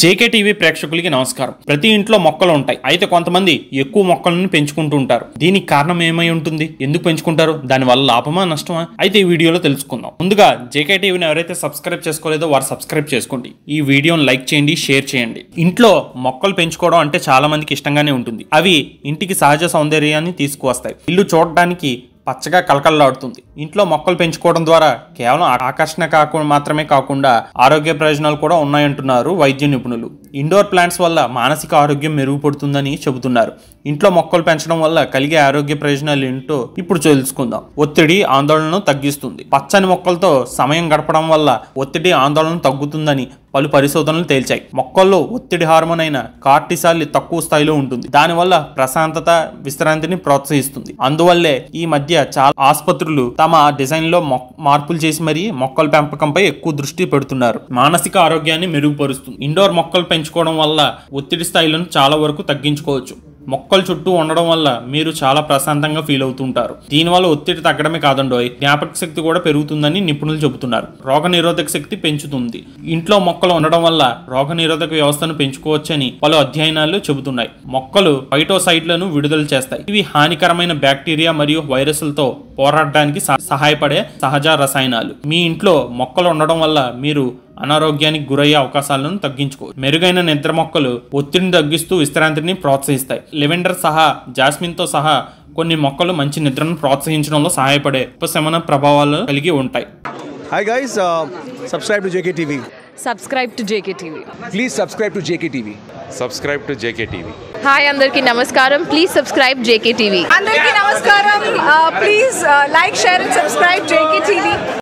JK TV ప్రేక్షకులకి నమస్కారం ప్రతి ఇంట్లో మొక్కలు ఉంటాయి అయితే కొంతమంది ఎక్కువ మొక్కలను పెంచుకుంటూ ఉంటారు దీనికి కారణం ఏమై ఉంటుంది ఎందుకు పెంచుకుంటారు దాని వల్ల లాభమా నష్టమా అయితే ఈ వీడియోలో తెలుసుకుందాం ముందుగా జేకే టీవీని ఎవరైతే సబ్స్క్రైబ్ చేసుకోలేదో వారు సబ్స్క్రైబ్ చేసుకోండి ఈ వీడియోని లైక్ చేయండి షేర్ చేయండి ఇంట్లో మొక్కలు పెంచుకోవడం అంటే చాలా మందికి ఇష్టంగానే ఉంటుంది అవి ఇంటికి సహజ సౌందర్యాన్ని తీసుకువస్తాయి ఇల్లు చూడడానికి పచ్చగా కలకలలాడుతుంది ఇంట్లో మొక్కలు పెంచుకోవడం ద్వారా కేవలం ఆకర్షణ కాకుండా మాత్రమే కాకుండా ఆరోగ్య ప్రయోజనాలు కూడా ఉన్నాయంటున్నారు వైద్య నిపుణులు ఇండోర్ ప్లాంట్స్ వల్ల మానసిక ఆరోగ్యం మెరుగుపడుతుందని చెబుతున్నారు ఇంట్లో మొక్కలు పెంచడం వల్ల కలిగే ఆరోగ్య ప్రయోజనాలు ఏంటో ఇప్పుడు తెలుసుకుందాం ఒత్తిడి ఆందోళనను తగ్గిస్తుంది పచ్చని మొక్కలతో సమయం గడపడం వల్ల ఒత్తిడి ఆందోళన తగ్గుతుందని పలు పరిశోధనలు తేల్చాయి మొక్కల్లో ఒత్తిడి హార్మోన్ అయిన కార్టిసాల్ తక్కువ స్థాయిలో ఉంటుంది దానివల్ల ప్రశాంతత విశ్రాంతిని ప్రోత్సహిస్తుంది అందువల్లే ఈ మధ్య చాలా ఆసుపత్రులు తమ డిజైన్లో మార్పులు చేసి మరీ మొక్కల పెంపకంపై ఎక్కువ దృష్టి పెడుతున్నారు మానసిక ఆరోగ్యాన్ని మెరుగుపరుస్తుంది ఇండోర్ మొక్కలు పెంచుకోవడం వల్ల ఒత్తిడి స్థాయిలను చాలా వరకు తగ్గించుకోవచ్చు మొక్కలు చుట్టూ ఉండడం వల్ల మీరు చాలా ప్రశాంతంగా ఫీల్ అవుతుంటారు దీనివల్ల ఒత్తిడి తగ్గడమే కాదండోయ్ జ్ఞాపక శక్తి కూడా పెరుగుతుందని నిపుణులు చెబుతున్నారు రోగ శక్తి పెంచుతుంది ఇంట్లో మొక్కలు ఉండడం వల్ల రోగ వ్యవస్థను పెంచుకోవచ్చని పలు అధ్యయనాలు చెబుతున్నాయి మొక్కలు ఫైటోసైట్లను విడుదల చేస్తాయి ఇవి హానికరమైన బ్యాక్టీరియా మరియు వైరస్లతో పోరాడడానికి సహాయపడే సహజ రసాయనాలు మీ ఇంట్లో మొక్కలు ఉండడం వల్ల మీరు అనారోగ్యానికి గురయ్యే అవకాశాలను తగ్గించుకో మెరుగైన నిద్ర మొక్కలు ఒత్తిడిని తగ్గిస్తూ విశ్రాంతిని ప్రోత్సహిస్తాయి లెవెండర్ సహా జాస్మిన్తో సహా కొన్ని మొక్కలు మంచి నిద్రను ప్రోత్సహించడంలో సహాయపడే ఉపశమన ప్రభావాలు కలిగి ఉంటాయి hi guys subscribe to JK TV subscribe to JK TV please subscribe to JK TV subscribe to JK TV hi అందరికీ నమస్కారం ప్లీజ్ సబ్స్క్రైబ్ జేకే టీవీ అందరికీ నమస్కారం please like share and subscribe JK TV